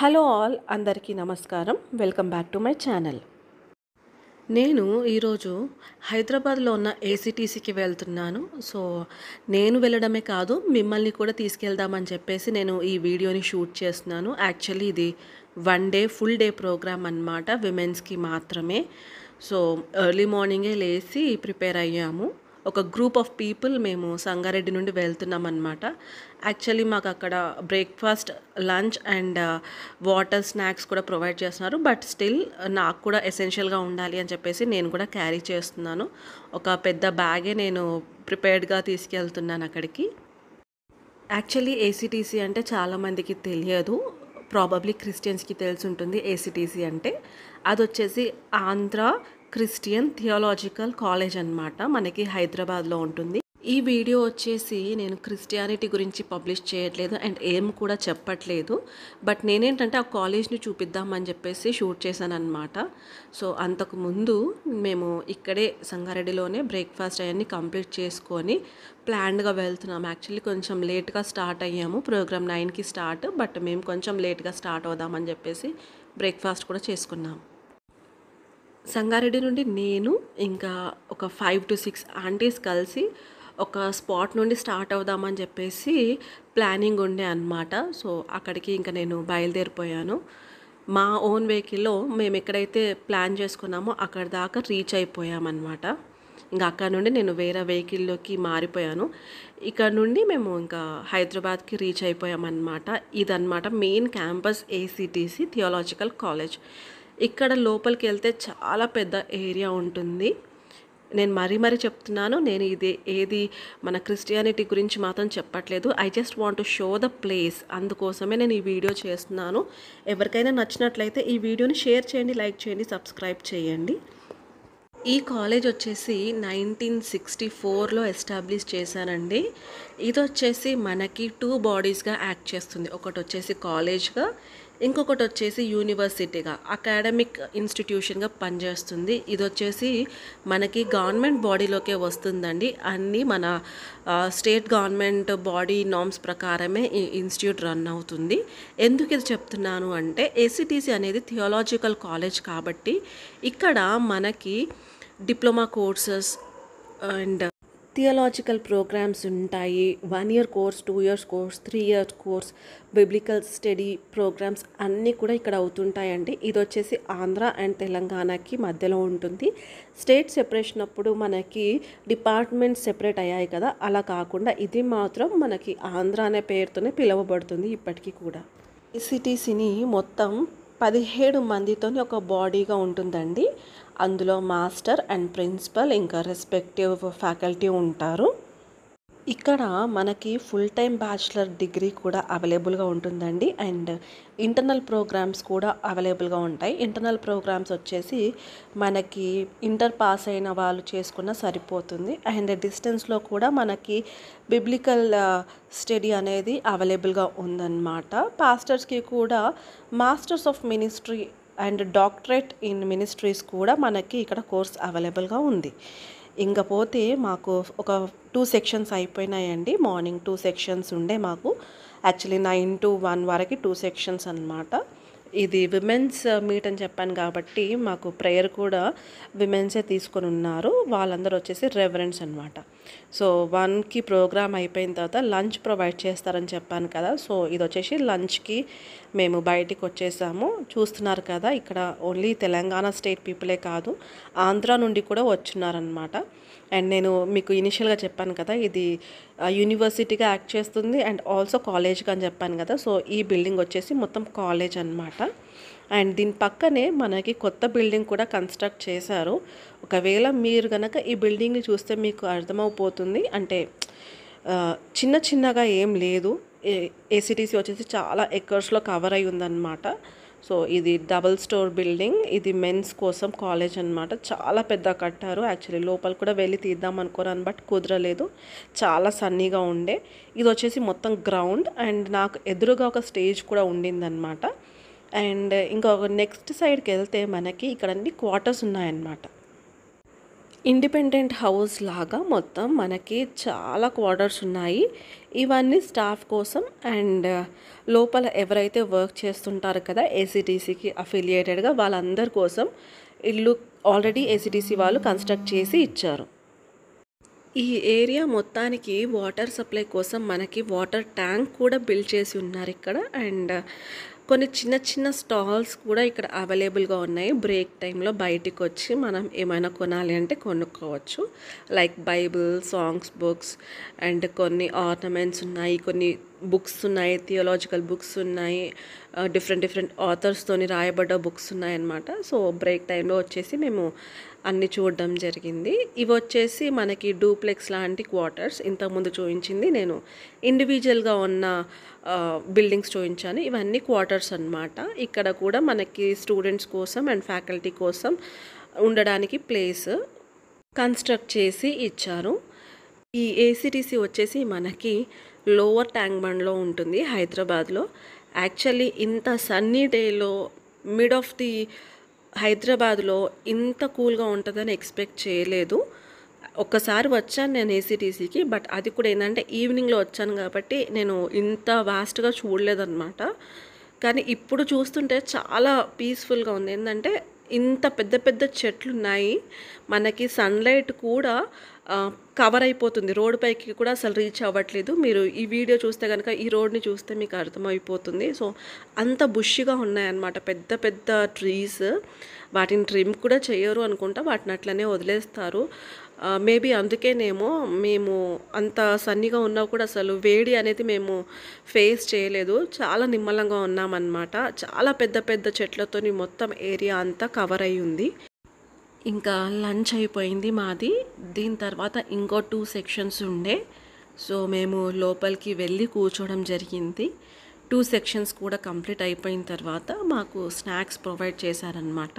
hello all అందరికీ నమస్కారం welcome back to my channel నేను ఈరోజు హైదరాబాద్లో ఉన్న ఏసీటీసీకి వెళ్తున్నాను సో నేను వెళ్ళడమే కాదు మిమ్మల్ని కూడా తీసుకెళ్దామని చెప్పేసి నేను ఈ వీడియోని షూట్ చేస్తున్నాను యాక్చువల్లీ ఇది one day full day program అనమాట విమెన్స్కి మాత్రమే సో ఎర్లీ మార్నింగే లేచి ప్రిపేర్ అయ్యాము ఒక గ్రూప్ ఆఫ్ పీపుల్ మేము సంగారెడ్డి నుండి వెళ్తున్నాం అనమాట యాక్చువల్లీ మాకు అక్కడ breakfast lunch and water snacks కూడా ప్రొవైడ్ చేస్తున్నారు బట్ స్టిల్ uh, నాకు కూడా ఎసెన్షియల్గా ఉండాలి అని చెప్పేసి నేను కూడా క్యారీ చేస్తున్నాను ఒక పెద్ద బ్యాగే నేను ప్రిపేర్డ్గా తీసుకెళ్తున్నాను అక్కడికి యాక్చువల్లీ ఏసీటీసీ అంటే చాలామందికి తెలియదు ప్రాబబ్లీ క్రిస్టియన్స్కి తెలిసి ఉంటుంది ఏసీటీసీ అంటే అది వచ్చేసి ఆంధ్ర క్రిస్టియన్ థియోలాజికల్ కాలేజ్ అనమాట మనకి హైదరాబాద్లో ఉంటుంది ఈ వీడియో వచ్చేసి నేను క్రిస్టియానిటీ గురించి పబ్లిష్ చేయట్లేదు అండ్ ఏం కూడా చెప్పట్లేదు బట్ నేనేంటంటే ఆ కాలేజ్ని చూపిద్దామని చెప్పేసి షూట్ చేశానమాట సో అంతకుముందు మేము ఇక్కడే సంగారెడ్డిలోనే బ్రేక్ఫాస్ట్ అవన్నీ కంప్లీట్ చేసుకొని ప్లాన్డ్గా వెళ్తున్నాం యాక్చువల్లీ కొంచెం లేట్గా స్టార్ట్ అయ్యాము ప్రోగ్రామ్ నైన్కి స్టార్ట్ బట్ మేము కొంచెం లేట్గా స్టార్ట్ అవుదామని చెప్పేసి బ్రేక్ఫాస్ట్ కూడా చేసుకున్నాము సంగారెడ్డి నుండి నేను ఇంకా ఒక ఫైవ్ టు సిక్స్ ఆంటీస్ కలిసి ఒక స్పాట్ నుండి స్టార్ట్ అవుదామని చెప్పేసి ప్లానింగ్ ఉండే అనమాట సో అక్కడికి ఇంకా నేను బయలుదేరిపోయాను మా ఓన్ వెహికల్లో మేము ఎక్కడైతే ప్లాన్ చేసుకున్నామో అక్కడ దాకా రీచ్ అయిపోయామన్నమాట ఇంకా అక్కడ నుండి నేను వేరే వెహికల్లోకి మారిపోయాను ఇక్కడ నుండి మేము ఇంకా హైదరాబాద్కి రీచ్ అయిపోయామన్నమాట ఇదన్నమాట main campus ACTC theological college ఇక్కడ లోపలికి వెళ్తే చాలా పెద్ద ఏరియా ఉంటుంది నేను మరీ మరీ చెప్తున్నాను నేను ఇది ఏది మన క్రిస్టియానిటీ గురించి మాత్రం చెప్పట్లేదు I just want to show the place అందుకోసమే నేను ఈ వీడియో చేస్తున్నాను ఎవరికైనా నచ్చినట్లయితే ఈ వీడియోని షేర్ చేయండి లైక్ చేయండి సబ్స్క్రైబ్ చేయండి ఈ కాలేజ్ వచ్చేసి నైన్టీన్ సిక్స్టీ ఫోర్లో ఎస్టాబ్లిష్ చేశానండి ఇది వచ్చేసి మనకి టూ బాడీస్గా యాక్ట్ చేస్తుంది ఒకటి వచ్చేసి కాలేజ్గా ఇంకొకటి వచ్చేసి యూనివర్సిటీగా అకాడమిక్ ఇన్స్టిట్యూషన్గా పనిచేస్తుంది ఇది వచ్చేసి మనకి గవర్నమెంట్ బాడీలోకే వస్తుందండి అన్నీ మన స్టేట్ గవర్నమెంట్ బాడీ నామ్స్ ప్రకారమే ఇన్స్టిట్యూట్ రన్ అవుతుంది ఎందుకు ఇది చెప్తున్నాను అంటే ఏసీటీసీ అనేది థియోలాజికల్ కాలేజ్ కాబట్టి ఇక్కడ మనకి diploma courses and theological programs ఉంటాయి one year course two years course three years course biblical study programs అన్నీ కూడా ఇక్కడ అవుతుంటాయండి ఇది వచ్చేసి ఆంధ్ర అండ్ తెలంగాణకి మధ్యలో ఉంటుంది స్టేట్ సెపరేషన్ అప్పుడు మనకి డిపార్ట్మెంట్ సెపరేట్ అయ్యాయి కదా అలా కాకుండా ఇది మాత్రం మనకి ఆంధ్ర అనే పేరుతోనే పిలువబడుతుంది ఇప్పటికీ కూడా సిటీసీని మొత్తం పదిహేడు మందితోని ఒక బాడీగా ఉంటుందండి అందులో మాస్టర్ అండ్ ప్రిన్సిపల్ ఇంకా రెస్పెక్టివ్ ఫ్యాకల్టీ ఉంటారు ఇక్కడ మనకి ఫుల్ టైం బ్యాచిలర్ డిగ్రీ కూడా అవైలబుల్గా ఉంటుందండి అండ్ ఇంటర్నల్ ప్రోగ్రామ్స్ కూడా అవైలబుల్గా ఉంటాయి ఇంటర్నల్ ప్రోగ్రామ్స్ వచ్చేసి మనకి ఇంటర్ పాస్ అయిన వాళ్ళు చేసుకున్న సరిపోతుంది అండ్ డిస్టెన్స్లో కూడా మనకి బిబ్లికల్ స్టడీ అనేది అవైలబుల్గా ఉందన్నమాట పాస్టర్స్కి కూడా masters of ministry and doctorate in ministries కూడా మనకి ఇక్కడ కోర్స్ అవైలబుల్గా ఉంది ఇంకపోతే మాకు ఒక టూ సెక్షన్స్ అయిపోయినాయండి మార్నింగ్ టూ సెక్షన్స్ ఉండే మాకు యాక్చువల్లీ నైన్ టు వన్ వరకు టూ సెక్షన్స్ అనమాట ఇది విమెన్స్ మీట్ అని చెప్పాను కాబట్టి మాకు ప్రేయర్ కూడా విమెన్సే తీసుకొని ఉన్నారు వాళ్ళందరూ వచ్చేసి రెవరెన్స్ అనమాట సో వన్కి ప్రోగ్రామ్ అయిపోయిన తర్వాత లంచ్ ప్రొవైడ్ చేస్తారని చెప్పాను కదా సో ఇది వచ్చేసి లంచ్కి మేము బయటికి వచ్చేసాము చూస్తున్నారు కదా ఇక్కడ ఓన్లీ తెలంగాణ స్టేట్ పీపులే కాదు ఆంధ్ర నుండి కూడా వచ్చున్నారనమాట అండ్ నేను మీకు ఇనిషియల్గా చెప్పాను కదా ఇది యూనివర్సిటీగా యాక్ట్ చేస్తుంది అండ్ ఆల్సో కాలేజ్గా అని చెప్పాను కదా సో ఈ బిల్డింగ్ వచ్చేసి మొత్తం కాలేజ్ అనమాట అండ్ దీని పక్కనే మనకి కొత్త బిల్డింగ్ కూడా కన్స్ట్రక్ట్ చేశారు ఒకవేళ మీరు కనుక ఈ బిల్డింగ్ని చూస్తే మీకు అర్థమైపోతుంది అంటే చిన్న చిన్నగా ఏం లేదు ఏసీటీసీ వచ్చేసి చాలా ఎకర్స్లో కవర్ అయి ఉందన్నమాట సో ఇది డబల్ స్టోర్ బిల్డింగ్ ఇది మెన్స్ కోసం కాలేజ్ అనమాట చాలా పెద్ద కట్టారు యాక్చువల్లీ లోపల కూడా వెళ్ళి తీద్దాం అనుకోరాను బట్ కుదరలేదు చాలా సన్నీగా ఉండే ఇది వచ్చేసి మొత్తం గ్రౌండ్ అండ్ నాకు ఎదురుగా ఒక స్టేజ్ కూడా ఉండిందనమాట అండ్ ఇంకొక నెక్స్ట్ సైడ్కి వెళ్తే మనకి ఇక్కడ అన్ని క్వార్టర్స్ ఉన్నాయన్నమాట ఇండిపెండెంట్ హౌస్ లాగా మొత్తం మనకి చాలా క్వార్టర్స్ ఉన్నాయి ఇవన్నీ స్టాఫ్ కోసం అండ్ లోపల ఎవరైతే వర్క్ చేస్తుంటారు కదా ఏసీటీసీకి అఫిలియేటెడ్గా వాళ్ళందరి కోసం ఇల్లు ఆల్రెడీ ఏసీటీసీ వాళ్ళు కన్స్ట్రక్ట్ చేసి ఇచ్చారు ఈ ఏరియా మొత్తానికి వాటర్ సప్లై కోసం మనకి వాటర్ ట్యాంక్ కూడా బిల్డ్ చేసి ఉన్నారు ఇక్కడ అండ్ కొన్ని చిన్న చిన్న స్టాల్స్ కూడా ఇక్కడ అవైలబుల్గా ఉన్నాయి బ్రేక్ టైంలో బయటికి వచ్చి మనం ఏమైనా కొనాలి అంటే కొనుక్కోవచ్చు like bible songs books and కొన్ని ఆర్నమెంట్స్ ఉన్నాయి కొన్ని బుక్స్ ఉన్నాయి థియోలాజికల్ బుక్స్ ఉన్నాయి డిఫరెంట్ డిఫరెంట్ ఆథర్స్తోని రాయబడ్డ బుక్స్ ఉన్నాయన్నమాట సో బ్రేక్ టైంలో వచ్చేసి మేము అన్నీ చూడడం జరిగింది ఇవి వచ్చేసి మనకి డూప్లెక్స్ లాంటి క్వార్టర్స్ ఇంతకుముందు చూపించింది నేను ఇండివిజువల్గా ఉన్న బిల్డింగ్స్ చూపించాను ఇవన్నీ క్వార్టర్స్ అనమాట ఇక్కడ కూడా మనకి స్టూడెంట్స్ కోసం అండ్ ఫ్యాకల్టీ కోసం ఉండడానికి ప్లేస్ కన్స్ట్రక్ట్ చేసి ఇచ్చారు ఈ ఏసీటీసీ వచ్చేసి మనకి లోవర్ ట్యాంక్ బండ్లో ఉంటుంది హైదరాబాద్లో యాక్చువల్లీ ఇంత సన్నీ డేలో మిడ్ ఆఫ్ ది హైదరాబాద్లో ఇంత కూల్గా ఉంటుందని ఎక్స్పెక్ట్ చేయలేదు ఒక్కసారి వచ్చాను నేను ఏసీటీసీకి బట్ అది కూడా ఏంటంటే ఈవినింగ్లో వచ్చాను కాబట్టి నేను ఇంత వాస్ట్గా చూడలేదన్నమాట కానీ ఇప్పుడు చూస్తుంటే చాలా పీస్ఫుల్గా ఉంది ఏంటంటే ఇంత పెద్ద పెద్ద చెట్లు ఉన్నాయి మనకి సన్లైట్ కూడా కవర్ అయిపోతుంది రోడ్ పైకి కూడా అసలు రీచ్ అవ్వట్లేదు మీరు ఈ వీడియో చూస్తే కనుక ఈ రోడ్ని చూస్తే మీకు అర్థమైపోతుంది సో అంత బుష్గా ఉన్నాయన్నమాట పెద్ద పెద్ద ట్రీస్ వాటిని ట్రిమ్ కూడా చేయరు అనుకుంటా వాటిని అట్లనే వదిలేస్తారు మేబీ అందుకేనేమో మేము అంత సన్నిగా ఉన్నా కూడా అసలు వేడి అనేది మేము ఫేస్ చేయలేదు చాలా నిమ్మలంగా ఉన్నామన్నమాట చాలా పెద్ద పెద్ద చెట్లతోని మొత్తం ఏరియా అంతా కవర్ అయి ఉంది ఇంకా లంచ్ అయిపోయింది మాది దీని తర్వాత ఇంకో టూ సెక్షన్స్ ఉండే సో మేము లోపలికి వెళ్ళి కూర్చోవడం జరిగింది టూ సెక్షన్స్ కూడా కంప్లీట్ అయిపోయిన తర్వాత మాకు స్నాక్స్ ప్రొవైడ్ చేశారనమాట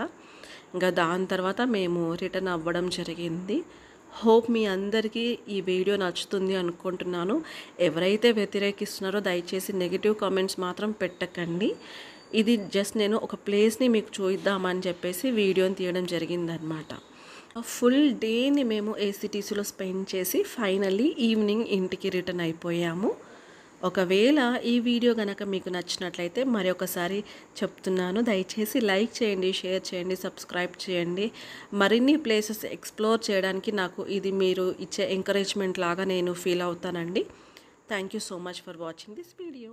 ఇంకా దాని తర్వాత మేము రిటర్న్ అవ్వడం జరిగింది హోప్ మీ అందరికీ ఈ వీడియో నచ్చుతుంది అనుకుంటున్నాను ఎవరైతే వ్యతిరేకిస్తున్నారో దయచేసి నెగిటివ్ కామెంట్స్ మాత్రం పెట్టకండి ఇది జస్ట్ నేను ఒక ప్లేస్ని మీకు చూద్దామని చెప్పేసి వీడియోని తీయడం జరిగిందనమాట ఫుల్ డేని మేము ఏసీటీసీలో స్పెండ్ చేసి ఫైనల్లీ ఈవినింగ్ ఇంటికి రిటర్న్ అయిపోయాము ఒకవేళ ఈ వీడియో కనుక మీకు నచ్చినట్లయితే మరొకసారి చెప్తున్నాను దయచేసి లైక్ చేయండి షేర్ చేయండి సబ్స్క్రైబ్ చేయండి మరిన్ని ప్లేసెస్ ఎక్స్ప్లోర్ చేయడానికి నాకు ఇది మీరు ఇచ్చే ఎంకరేజ్మెంట్ లాగా నేను ఫీల్ అవుతానండి thank you so much for watching this video